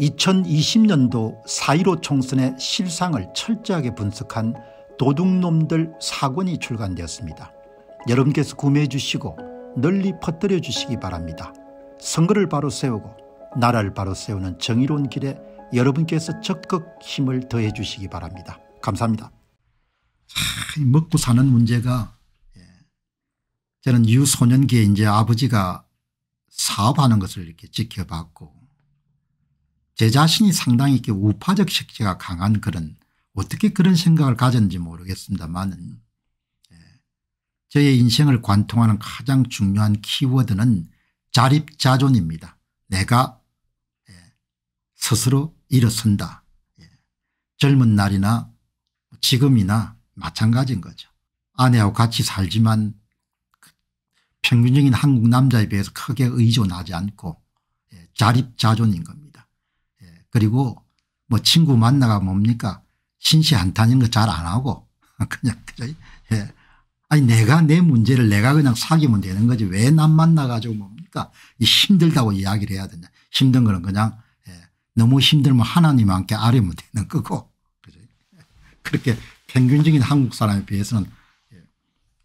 2020년도 4.15 총선의 실상을 철저하게 분석한 도둑놈들 사권이 출간되었습니다. 여러분께서 구매해 주시고 널리 퍼뜨려 주시기 바랍니다. 선거를 바로 세우고 나라를 바로 세우는 정의로운 길에 여러분께서 적극 힘을 더해 주시기 바랍니다. 감사합니다. 먹고 사는 문제가 예, 저는 유소년기에 이제 아버지가 사업하는 것을 이렇게 지켜봤고 제 자신이 상당히 이렇게 우파적 색채가 강한 그런 어떻게 그런 생각을 가졌는지 모르겠습니다만은 예. 저의 인생을 관통하는 가장 중요한 키워드는 자립자존입니다. 내가 예, 스스로 일어선다. 예. 젊은 날이나 지금이나 마찬가지인 거죠. 아내하고 같이 살지만 그 평균적인 한국 남자에 비해서 크게 의존하지 않고 예, 자립자존인 겁니다. 그리고 뭐 친구 만나가 뭡니까 신시한탄인 거 잘 안 하고 그냥 그저 예. 아니 내가 내 문제를 내가 그냥 사귀면 되는 거지 왜 남 만나가지고 뭡니까 이 힘들다고 이야기를 해야 되냐 힘든 거는 그냥 예. 너무 힘들면 하나님한테 아뢰면 되는 거고 그죠? 그렇게 평균적인 한국 사람에 비해서는 예.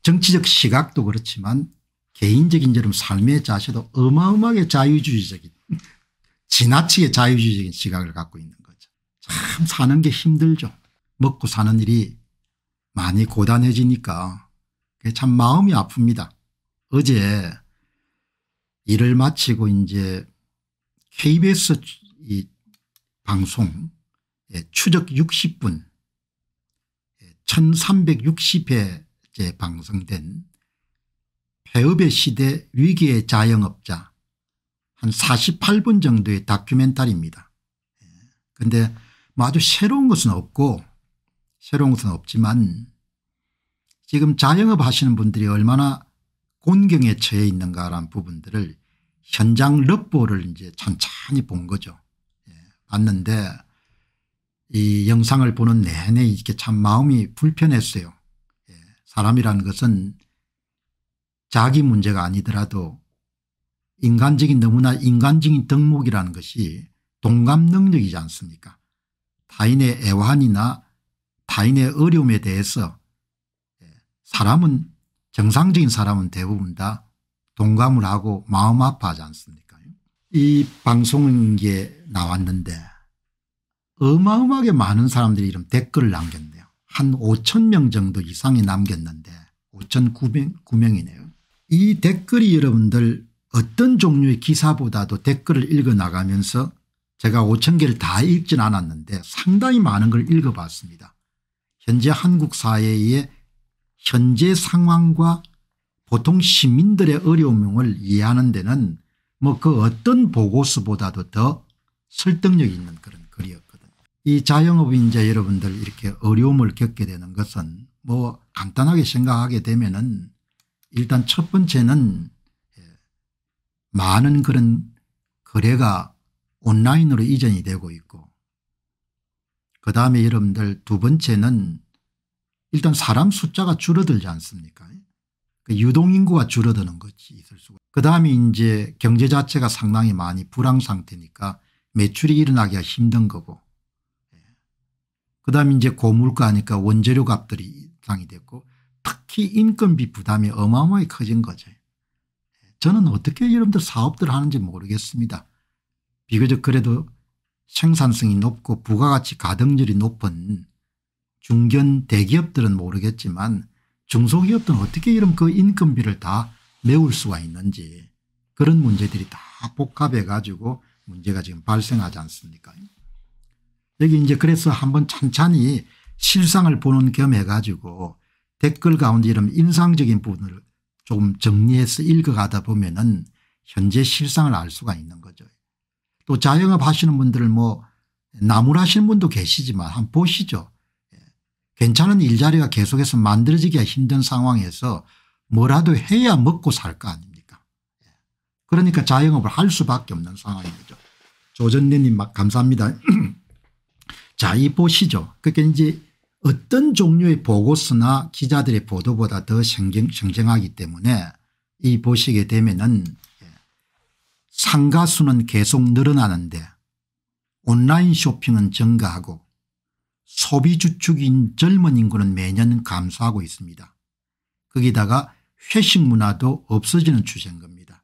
정치적 시각도 그렇지만 개인적인 저런 삶의 자세도 어마어마하게 자유주의적인 지나치게 자유주의적인 시각을 갖고 있는 거죠. 참 사는 게 힘들죠. 먹고 사는 일이 많이 고단해지니까 참 마음이 아픕니다. 어제 일을 마치고 이제 KBS 이 방송 추적 60분 1 3 6 0회 방송된 폐업의 시대 위기의 자영업자 한 48분 정도의 다큐멘터리입니다. 그런데 뭐 아주 새로운 것은 없고 새로운 것은 없지만 지금 자영업 하시는 분들이 얼마나 곤경에 처해 있는가라는 부분들을 현장 럽보를 이제 천천히 본 거죠. 예, 봤는데 이 영상을 보는 내내 이게 참 마음이 불편했어요. 예, 사람이라는 것은 자기 문제가 아니더라도 인간적인 너무나 인간적인 덕목이라는 것이 동감 능력이지 않습니까 타인의 애환이나 타인의 어려움에 대해서 예, 사람은 정상적인 사람은 대부분 다 동감을 하고 마음 아파하지 않습니까 이 방송에 나왔는데 어마어마하게 많은 사람들이 이런 댓글을 남겼네요. 한 5천 명 정도 이상이 남겼는데 5 9명이네요이 댓글이 여러분들 어떤 종류의 기사보다도 댓글을 읽어나가면서 제가 5천 개를 다 읽진 않았는데 상당히 많은 걸 읽어봤습니다. 현재 한국 사회의 현재 상황과 보통 시민들의 어려움을 이해하는 데는 뭐 그 어떤 보고서보다도 더 설득력 있는 그런 글이었거든요. 이 자영업인자 여러분들 이렇게 어려움을 겪게 되는 것은 뭐 간단하게 생각하게 되면은 일단 첫 번째는 많은 그런 거래가 온라인으로 이전이 되고 있고 그 다음에 여러분들 두 번째는 일단 사람 숫자가 줄어들지 않습니까 그 유동인구가 줄어드는 것이 있을 수가 그 다음에 이제 경제 자체가 상당히 많이 불황상태니까 매출이 일어나기가 힘든 거고 예. 그 다음에 이제 고물가니까 원재료 값들이 상이 됐고 특히 인건비 부담이 어마어마하게 커진 거죠. 저는 어떻게 여러분들 사업들 을 하는지 모르겠습니다. 비교적 그래도 생산성이 높고 부가가치 가등률이 높은 중견 대기업들은 모르겠지만 중소기업들은 어떻게 이런 그 인건비를 다 메울 수가 있는지 그런 문제들이 다 복합해 가지고 문제가 지금 발생하지 않습니까 여기 이제 그래서 한번 찬찬히 실상을 보는 겸 해가지고 댓글 가운데 이런 인상적인 부분을 조금 정리해서 읽어가다 보면은 현재 실상을 알 수가 있는 거죠. 또 자영업 하시는 분들을 뭐 나무라시는 분도 계시지만 한번 보시죠. 예. 괜찮은 일자리가 계속해서 만들어지기가 힘든 상황에서 뭐라도 해야 먹고 살 거 아닙니까 예. 그러니까 자영업을 할 수밖에 없는 상황인 죠 조전례님 감사합니다. 자 이 보시죠. 그러니까 이제 어떤 종류의 보고서나 기자들의 보도보다 더 성경, 정정하기 때문에 이 보시게 되면은 예, 상가수는 계속 늘어나는데 온라인 쇼핑은 증가하고 소비 주축인 젊은 인구는 매년 감소하고 있습니다. 거기다가 회식 문화도 없어지는 추세인 겁니다.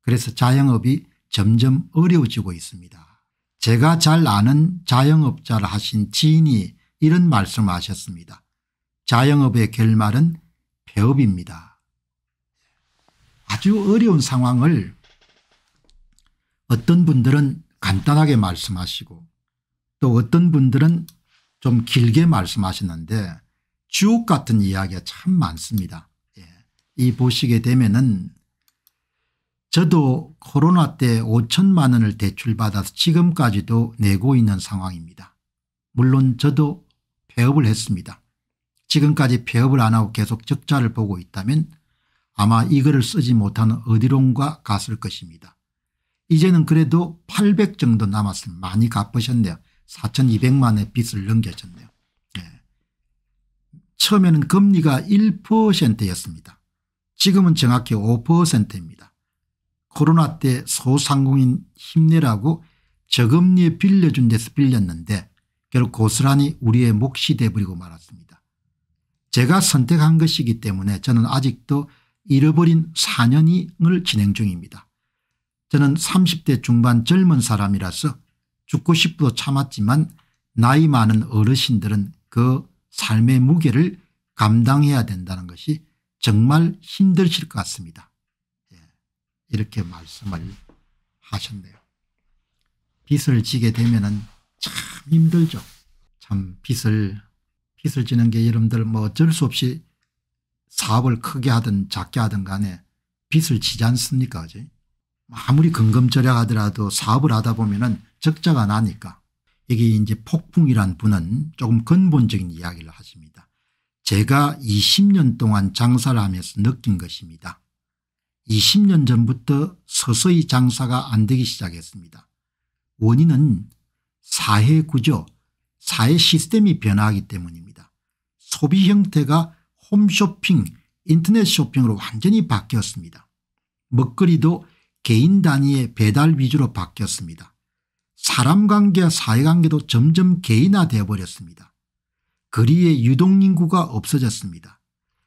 그래서 자영업이 점점 어려워지고 있습니다. 제가 잘 아는 자영업자를 하신 지인이 이런 말씀하셨습니다. 자영업의 결말은 폐업입니다. 아주 어려운 상황을 어떤 분들은 간단하게 말씀하시고 또 어떤 분들은 좀 길게 말씀하시는데 주옥 같은 이야기가 참 많습니다. 예. 이 보시게 되면은 저도 코로나 때 5천만 원을 대출받아서 지금까지도 내고 있는 상황입니다. 물론 저도 폐업을 했습니다. 지금까지 폐업을 안 하고 계속 적자를 보고 있다면 아마 이 글을 쓰지 못하는 어디론가 갔을 것입니다. 이제는 그래도 800 정도 남았으면 많이 갚으셨네요. 4200만의 빚을 넘겨졌네요. 네. 처음에는 금리가 1%였습니다. 지금은 정확히 5%입니다. 코로나 때 소상공인 힘내라고 저금리에 빌려준 데서 빌렸는데 결국 고스란히 우리의 몫이 되버리고 말았습니다. 제가 선택한 것이기 때문에 저는 아직도 잃어버린 4년을 진행 중입니다. 저는 30대 중반 젊은 사람이라서 죽고 싶어도 참았지만 나이 많은 어르신들은 그 삶의 무게를 감당해야 된다는 것이 정말 힘드실 것 같습니다. 예, 이렇게 말씀을 하셨네요. 빚을 지게 되면 은참 힘들죠. 참 빚을 빚을 지는 게 여러분들 뭐 어쩔 수 없이 사업을 크게 하든 작게 하든 간에 빚을 지지 않습니까 그지? 아무리 금검절약하더라도 사업을 하다 보면은 적자가 나니까 이게 이제 폭풍이란 분은 조금 근본적인 이야기를 하십니다. 제가 20년 동안 장사를 하면서 느낀 것입니다. 20년 전부터 서서히 장사가 안 되기 시작했습니다. 원인은 사회 구조, 사회 시스템이 변화하기 때문입니다. 소비 형태가 홈쇼핑, 인터넷 쇼핑으로 완전히 바뀌었습니다. 먹거리도 개인 단위의 배달 위주로 바뀌었습니다. 사람 관계와 사회 관계도 점점 개인화되어 버렸습니다. 거리의 유동인구가 없어졌습니다.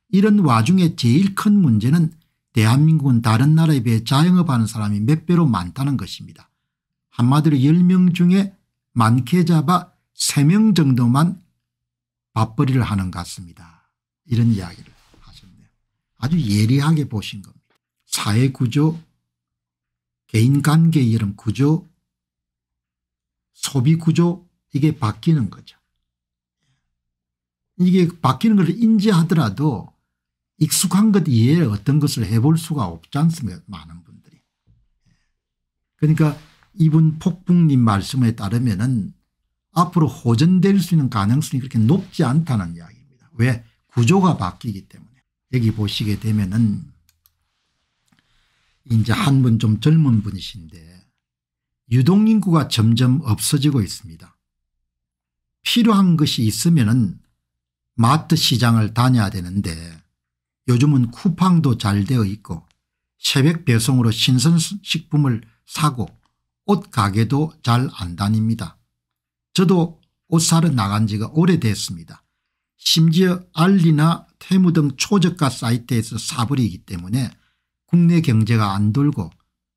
이런 와중에 제일 큰 문제는 대한민국은 다른 나라에 비해 자영업하는 사람이 몇 배로 많다는 것입니다. 한마디로 10명 중에 많게 잡아 3명 정도만 밥벌이를 하는 것 같습니다. 이런 이야기를 하셨네요. 아주 예리하게 보신 겁니다. 사회구조, 개인관계 이런 구조, 소비구조 이게 바뀌는 거죠. 이게 바뀌는 것 인지하더라도 익숙한 것 이외에 어떤 것을 해볼 수가 없지 않습니까 많은 분들이. 그러니까 이분 폭풍님 말씀에 따르면은 앞으로 호전될 수 있는 가능성이 그렇게 높지 않다는 이야기입니다. 왜? 구조가 바뀌기 때문에. 여기 보시게 되면은 이제 한 분 좀 젊은 분이신데 유동인구가 점점 없어지고 있습니다. 필요한 것이 있으면은 마트 시장을 다녀야 되는데 요즘은 쿠팡도 잘 되어 있고 새벽 배송으로 신선식품을 사고 옷 가게도 잘 안 다닙니다. 저도 옷 사러 나간 지가 오래됐습니다. 심지어 알리나 테무 등 초저가 사이트에서 사버리기 때문에 국내 경제가 안 돌고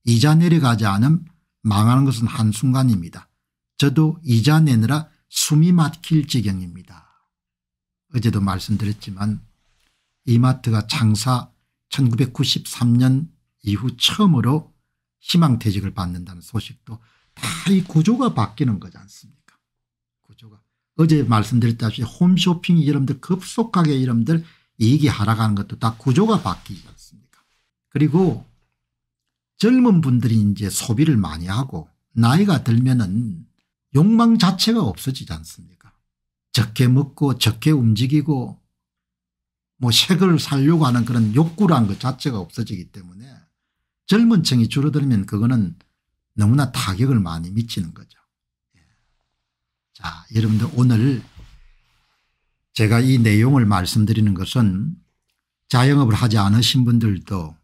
이자 내려가지 않음 망하는 것은 한순간입니다. 저도 이자 내느라 숨이 막힐 지경입니다. 어제도 말씀드렸지만 이마트가 창사 1993년 이후 처음으로 희망퇴직을 받는다는 소식도 다 이 구조가 바뀌는 거지 않습니까 구조가 어제 말씀드렸다시피 홈쇼핑 이름들 급속하게 이름들 이익이 하락하는 것도 다 구조가 바뀌지 않습니까 그리고 젊은 분들이 이제 소비를 많이 하고 나이가 들면은 욕망 자체가 없어지지 않습니까 적게 먹고 적게 움직이고 뭐 색을 살려고 하는 그런 욕구란 것 자체가 없어지기 때문에 젊은 층이 줄어들면 그거는 너무나 타격을 많이 미치는 거죠. 예. 자, 여러분들 오늘 제가 이 내용을 말씀드리는 것은 자영업을 하지 않으신 분들도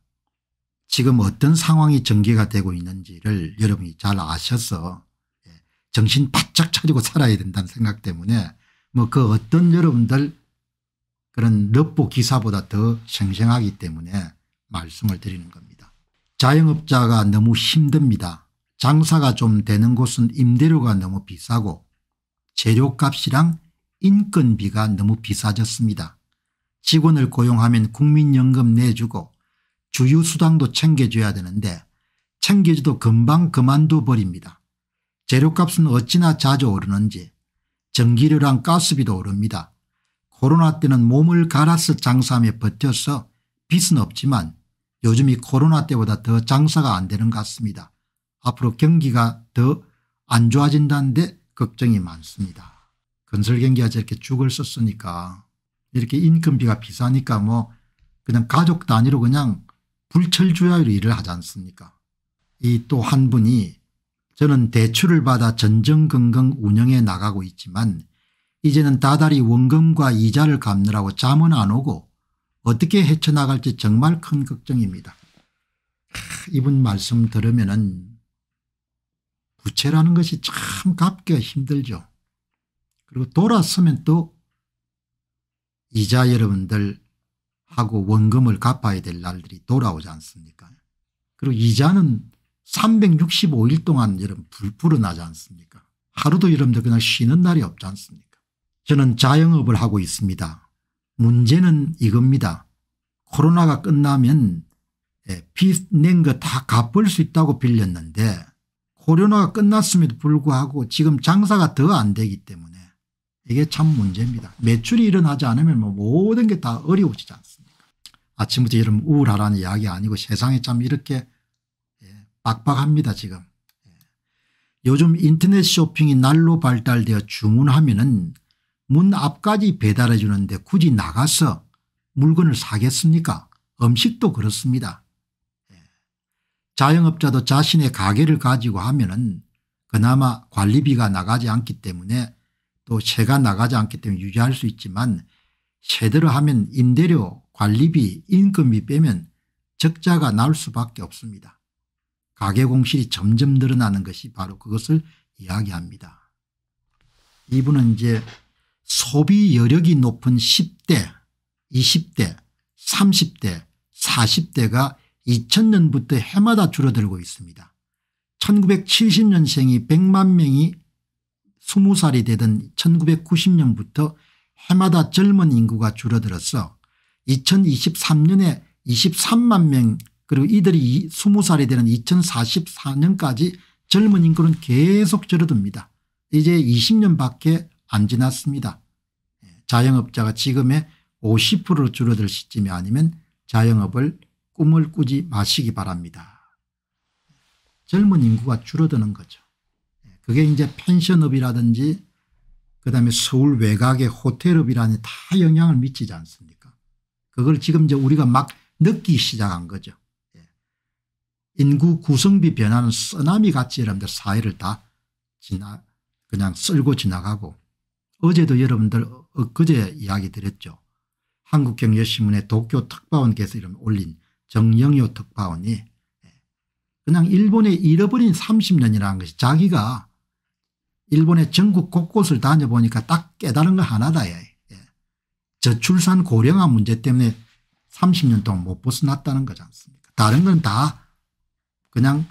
지금 어떤 상황이 전개가 되고 있는지를 여러분이 잘 아셔서 예, 정신 바짝 차리고 살아야 된다는 생각 때문에 뭐 그 어떤 여러분들 그런 럽보 기사보다 더 생생하기 때문에 말씀을 드리는 겁니다. 자영업자가 너무 힘듭니다. 장사가 좀 되는 곳은 임대료가 너무 비싸고 재료값이랑 인건비가 너무 비싸졌습니다. 직원을 고용하면 국민연금 내주고 주유수당도 챙겨줘야 되는데 챙겨줘도 금방 그만둬버립니다. 재료값은 어찌나 자주 오르는지 전기료랑 가스비도 오릅니다. 코로나 때는 몸을 갈아서 장사하며 버텨서 빚은 없지만 요즘 이 코로나 때보다 더 장사가 안 되는 것 같습니다. 앞으로 경기가 더 안 좋아진다는데 걱정이 많습니다. 건설 경기가 저렇게 죽을 썼으니까 이렇게 인건비가 비싸니까 뭐 그냥 가족 단위로 그냥 불철주야로 일을 하지 않습니까 이 또 한 분이 저는 대출을 받아 전전긍긍 운영해 나가고 있지만 이제는 다달이 원금과 이자를 갚느라고 잠은 안 오고 어떻게 헤쳐나갈지 정말 큰 걱정입니다. 이분 말씀 들으면 은 부채라는 것이 참 갚기가 힘들죠. 그리고 돌아서면 또 이자 여러분들 하고 원금을 갚아야 될 날들이 돌아오지 않습니까 그리고 이자는 365일 동안 여러분 불불어나지 않습니까 하루도 여러분들 그냥 쉬는 날이 없지 않습니까 저는 자영업을 하고 있습니다. 문제는 이겁니다. 코로나가 끝나면 빚 낸 거다 예, 갚을 수 있다고 빌렸는데 코로나가 끝났음에도 불구하고 지금 장사가 더 안 되기 때문에 이게 참 문제입니다. 매출이 일어나지 않으면 뭐 모든 게 다 어려워지지 않습니까 아침부터 여러분 우울하라는 이야기 아니고 세상이 참 이렇게 예, 빡빡합니다 지금. 예. 요즘 인터넷 쇼핑이 날로 발달되어 주문하면 은문 앞까지 배달해 주는데 굳이 나가서 물건을 사겠습니까 음식도 그렇습니다. 예. 자영업자도 자신의 가게를 가지고 하면 은 그나마 관리비가 나가지 않기 때문에 또 세가 나가지 않기 때문에 유지할 수 있지만 세대로 하면 임대료 관리비 인건비 빼면 적자가 날 수밖에 없습니다. 가계 공실이 점점 늘어나는 것이 바로 그것을 이야기합니다. 이분은 이제 소비 여력이 높은 10대 20대 30대 40대가 2000년부터 해마다 줄어들고 있습니다. 1970년생이 100만 명이 20살이 되던 1990년부터 해마다 젊은 인구가 줄어들어서 2023년에 23만 명 그리고 이들이 20살이 되는 2044년까지 젊은 인구는 계속 줄어듭니다. 이제 20년밖에 안 지났습니다. 예, 자영업자가 지금의 50% 줄어들 시점이 아니면 자영업을 꿈을 꾸지 마시기 바랍니다. 젊은 인구가 줄어드는 거죠. 예, 그게 이제 펜션업이라든지 그다음에 서울 외곽의 호텔업이라는 다 영향을 미치지 않습니까 그걸 지금 이제 우리가 막늦끼기 시작한 거죠. 예, 인구 구성비 변화는 쓰나미 같이 여러분들 사회를 다 지나 그냥 쓸고 지나가고 어제도 여러분들 엊그제 이야기 드렸죠. 한국경제신문에 도쿄 특파원께서 이름 올린 정영효 특파원이 예, 그냥 일본에 잃어버린 30년이라는 것이 자기가 일본의 전국 곳곳을 다녀보니까 딱 깨달은 거 하나다. 예, 예. 저출산 고령화 문제 때문에 30년 동안 못 벗어났다는 거지 않습니까 다른 건 다 그냥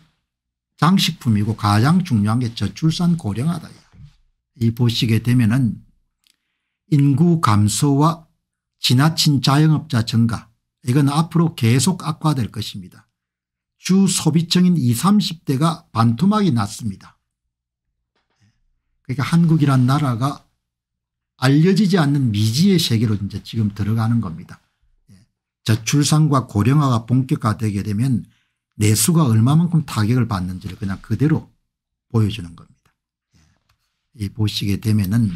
장식품이고 가장 중요한 게 저출산 고령화다. 예. 이 보시게 되면은 인구 감소와 지나친 자영업자 증가 이건 앞으로 계속 악화될 것입니다. 주 소비층인 20, 30대가 반토막이 났습니다. 그러니까 한국이란 나라가 알려지지 않는 미지의 세계로 이제 지금 들어가는 겁니다. 예. 저출산과 고령화가 본격화되게 되면 내수가 얼마만큼 타격을 받는지를 그냥 그대로 보여주는 겁니다. 보시게 되면은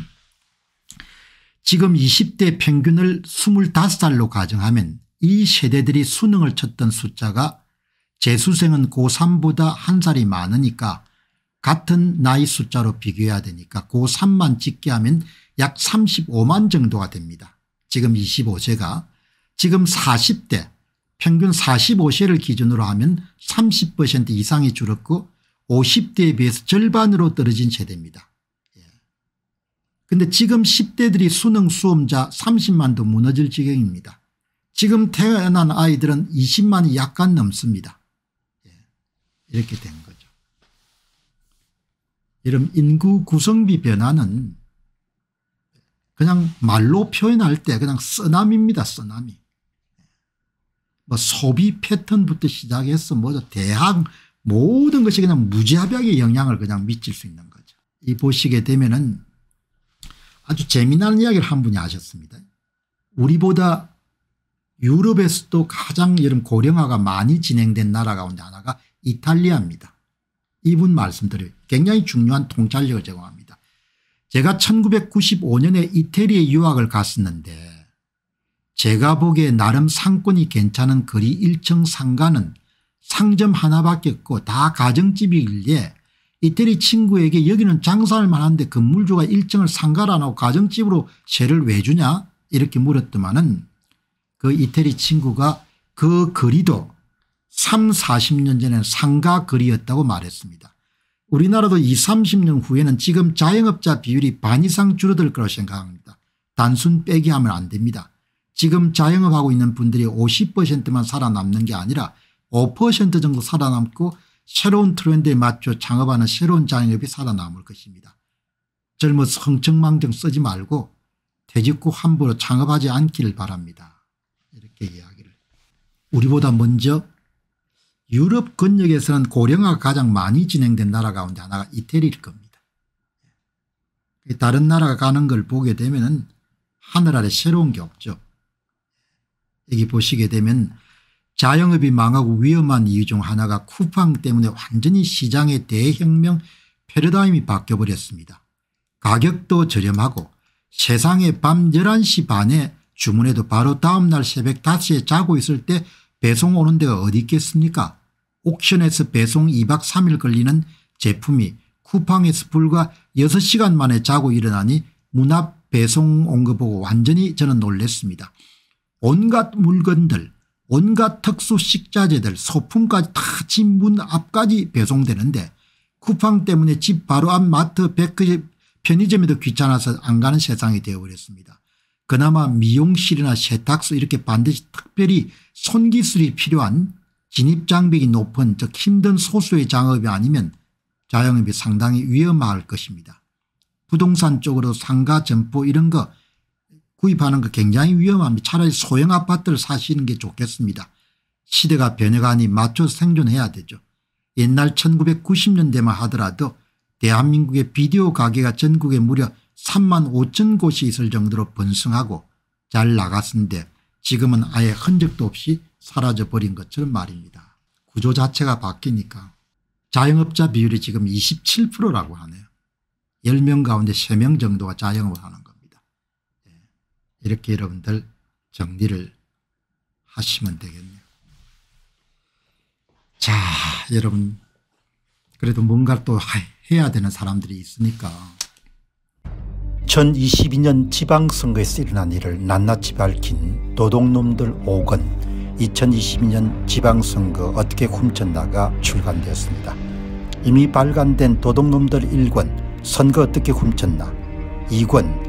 지금 20대 평균을 25살로 가정하면 이 세대들이 수능을 쳤던 숫자가 재수생은 고3보다 한 살이 많으니까 같은 나이 숫자로 비교해야 되니까 고3만 찍게 하면 약 35만 정도가 됩니다. 지금 25세가 지금 40대 평균 45세를 기준으로 하면 30% 이상이 줄었고 50대에 비해서 절반으로 떨어진 세대입니다. 근데 지금 10대들이 수능 수험자 30만도 무너질 지경입니다. 지금 태어난 아이들은 20만이 약간 넘습니다. 예. 이렇게 된 거죠. 이런 인구 구성비 변화는 그냥 말로 표현할 때 그냥 쓰나미입니다. 쓰나미. 뭐 소비 패턴부터 시작해서 뭐 대학 모든 것이 그냥 무지하게 영향을 그냥 미칠 수 있는 거죠. 이 보시게 되면은 아주 재미난 이야기를 한 분이 하셨습니다. 우리보다 유럽에서도 가장 여름 고령화가 많이 진행된 나라 가운데 하나가 이탈리아입니다. 이분 말씀들이 굉장히 중요한 통찰력을 제공합니다. 제가 1995년에 이태리에 유학을 갔었는데 제가 보기에 나름 상권이 괜찮은 거리 1층 상가는 상점 하나밖에 없고 다 가정집이길래 이태리 친구에게 여기는 장사할 만한데 건물주가 일정을 상가를 안 하고 가정집으로 세를 왜 주냐 이렇게 물었더만은 그 이태리 친구가 그 거리도 3, 40년 전에는 상가 거리였다고 말했습니다. 우리나라도 2 30년 후에는 지금 자영업자 비율이 반 이상 줄어들 거라 생각합니다. 단순 빼기 하면 안 됩니다. 지금 자영업하고 있는 분들이 50%만 살아남는 게 아니라 5% 정도 살아남고 새로운 트렌드에 맞춰 창업하는 새로운 장업이 살아남을 것입니다. 젊어 성청망정 쓰지 말고 퇴직 후 함부로 창업하지 않기를 바랍니다. 이렇게 이야기를. 우리보다 먼저 유럽 권역에서는 고령화가 가장 많이 진행된 나라 가운데 하나가 이태리일 겁니다. 다른 나라가 가는 걸 보게 되면 하늘 아래 새로운 게 없죠. 여기 보시게 되면 자영업이 망하고 위험한 이유 중 하나가 쿠팡 때문에 완전히 시장의 대혁명 패러다임이 바뀌어버렸습니다. 가격도 저렴하고 세상에 밤 11시 반에 주문해도 바로 다음날 새벽 5시에 자고 있을 때 배송 오는 데가 어디 있겠습니까 옥션에서 배송 2박 3일 걸리는 제품이 쿠팡에서 불과 6시간 만에 자고 일어나니 문앞 배송 온 거 보고 완전히 저는 놀랬습니다. 온갖 물건들 온갖 특수 식자재들 소품까지 다 집 문 앞까지 배송되는데 쿠팡 때문에 집 바로 앞 마트 백화점 편의점에도 귀찮아서 안 가는 세상이 되어버렸습니다. 그나마 미용실이나 세탁소 이렇게 반드시 특별히 손기술이 필요한 진입장벽이 높은 즉 힘든 소수의 장업이 아니면 자영업이 상당히 위험할 것입니다. 부동산 쪽으로 상가 점포 이런 거 구입하는 거 굉장히 위험합니다. 차라리 소형 아파트를 사시는 게 좋겠습니다. 시대가 변해가니 맞춰 서 생존해야 되죠. 옛날 1990년대만 하더라도 대한민국의 비디오 가게가 전국에 무려 3만 5천 곳이 있을 정도로 번성하고 잘 나갔는데 지금은 아예 흔적도 없이 사라져버린 것처럼 말입니다. 구조 자체가 바뀌니까 자영업자 비율이 지금 27%라고 하네요. 10명 가운데 3명 정도가 자영업을 하는 거. 이렇게 여러분들 정리를 하시면 되겠네요. 자 여러분 그래도 뭔가 또 해야 되는 사람들이 있으니까 2022년 지방선거에서 일어난 일을 낱낱이 밝힌 도둑놈들 5권 2022년 지방선거 어떻게 훔쳤나가 출간되었습니다. 이미 발간된 도둑놈들 1권 선거 어떻게 훔쳤나 2권